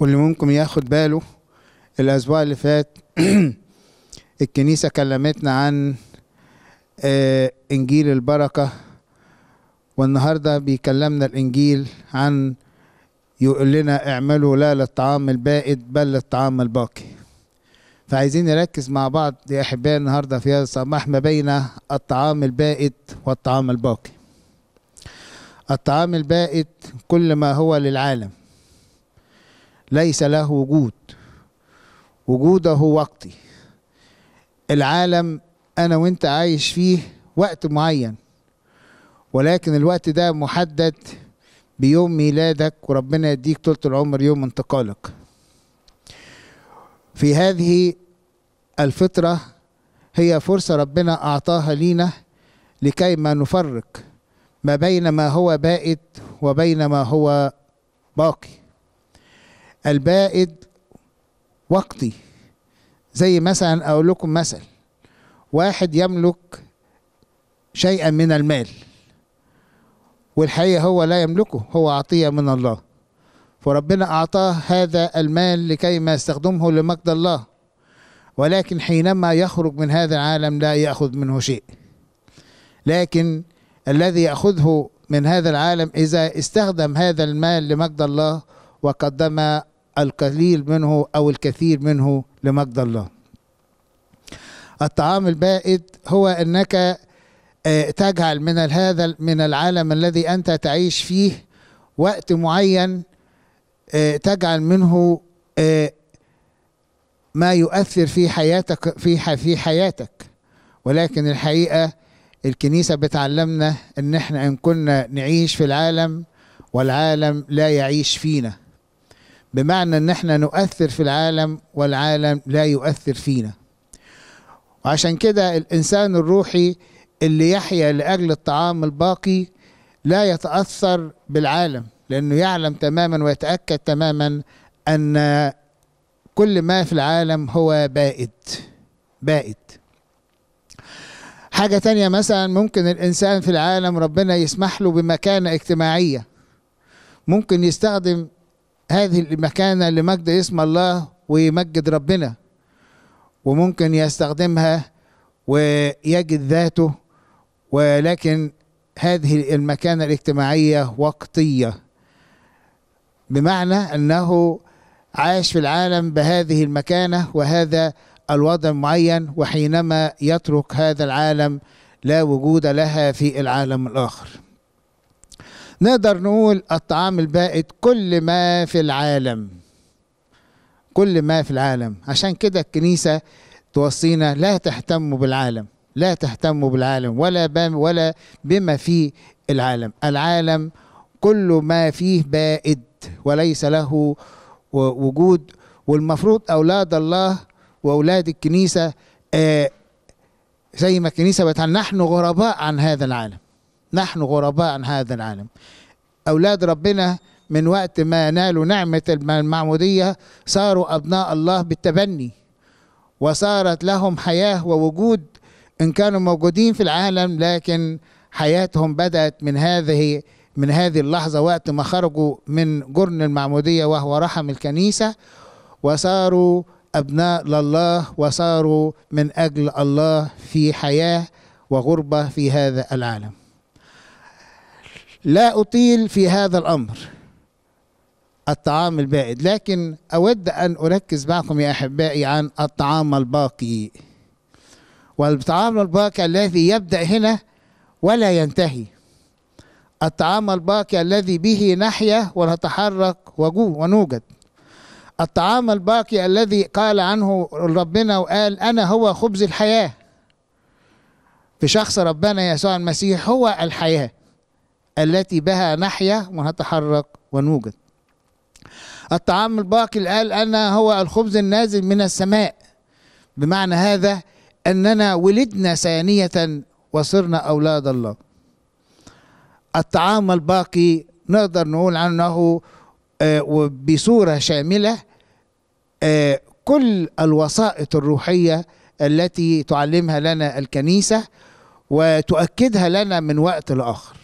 واللي ممكن ياخد باله الأسبوع اللي فات الكنيسة كلمتنا عن آه، إنجيل البركة والنهاردة بيكلمنا الإنجيل عن يقول لنا اعملوا لا للطعام البائد بل للطعام الباقي فعايزين نركز مع بعض يا أحبائي النهاردة في هذا الصباح ما بين الطعام البائد والطعام الباقي الطعام البائد كل ما هو للعالم ليس له وجود وجوده وقتي العالم انا وانت عايش فيه وقت معين ولكن الوقت ده محدد بيوم ميلادك وربنا يديك طولة العمر يوم انتقالك في هذه الفترة هي فرصة ربنا أعطاها لينا لكي ما نفرق ما بين ما هو بائد وبين ما هو باقي البائد وقتي زي مثلا اقول لكم مثل واحد يملك شيئا من المال والحقيقه هو لا يملكه هو عطيه من الله فربنا اعطاه هذا المال لكي ما يستخدمه لمجد الله ولكن حينما يخرج من هذا العالم لا ياخذ منه شيء لكن الذي ياخذه من هذا العالم اذا استخدم هذا المال لمجد الله وقدم القليل منه أو الكثير منه لمجد الله الطعام البائد هو أنك آه، تجعل من هذا من العالم الذي أنت تعيش فيه وقت معين آه، تجعل منه آه، ما يؤثر في حياتك في في حياتك ولكن الحقيقه الكنيسه بتعلمنا ان احنا ان كنا نعيش في العالم والعالم لا يعيش فينا بمعنى ان احنا نؤثر في العالم والعالم لا يؤثر فينا وعشان كده الانسان الروحي اللي يحيا لاجل الطعام الباقي لا يتاثر بالعالم لانه يعلم تماما ويتاكد تماما ان كل ما في العالم هو بائد بائد حاجة تانية مثلا ممكن الإنسان في العالم ربنا يسمح له بمكانة اجتماعية ممكن يستخدم هذه المكانة لمجد اسم الله ويمجد ربنا وممكن يستخدمها ويجد ذاته ولكن هذه المكانة الاجتماعية وقتية بمعنى أنه عاش في العالم بهذه المكانة وهذا الوضع المعين وحينما يترك هذا العالم لا وجود لها في العالم الآخر نقدر نقول الطعام البائد كل ما في العالم كل ما في العالم عشان كده الكنيسة توصينا لا تهتموا بالعالم لا تهتموا بالعالم ولا ولا بما في العالم العالم كل ما فيه بائد وليس له وجود والمفروض أولاد الله وأولاد الكنيسة آه زي ما الكنيسة بتاعنا نحن غرباء عن هذا العالم نحن غرباء عن هذا العالم أولاد ربنا من وقت ما نالوا نعمة المعمودية صاروا أبناء الله بالتبني وصارت لهم حياة ووجود إن كانوا موجودين في العالم لكن حياتهم بدأت من هذه من هذه اللحظة وقت ما خرجوا من جرن المعمودية وهو رحم الكنيسة وصاروا أبناء لله وصاروا من أجل الله في حياة وغربة في هذا العالم لا أطيل في هذا الأمر الطعام البائد لكن أود أن أركز معكم يا أحبائي عن الطعام الباقي والطعام الباقي الذي يبدأ هنا ولا ينتهي الطعام الباقي الذي به نحيا ونتحرك ونوجد الطعام الباقي الذي قال عنه ربنا وقال أنا هو خبز الحياة في شخص ربنا يسوع المسيح هو الحياه التي بها نحيا ونتحرك ونوجد الطعام الباقي قال أنا هو الخبز النازل من السماء بمعنى هذا أننا ولدنا ثانية وصرنا أولاد الله الطعام الباقي نقدر نقول عنه آه، بصورة شاملة آه، كل الوسائط الروحية التي تعلمها لنا الكنيسة وتؤكدها لنا من وقت لآخر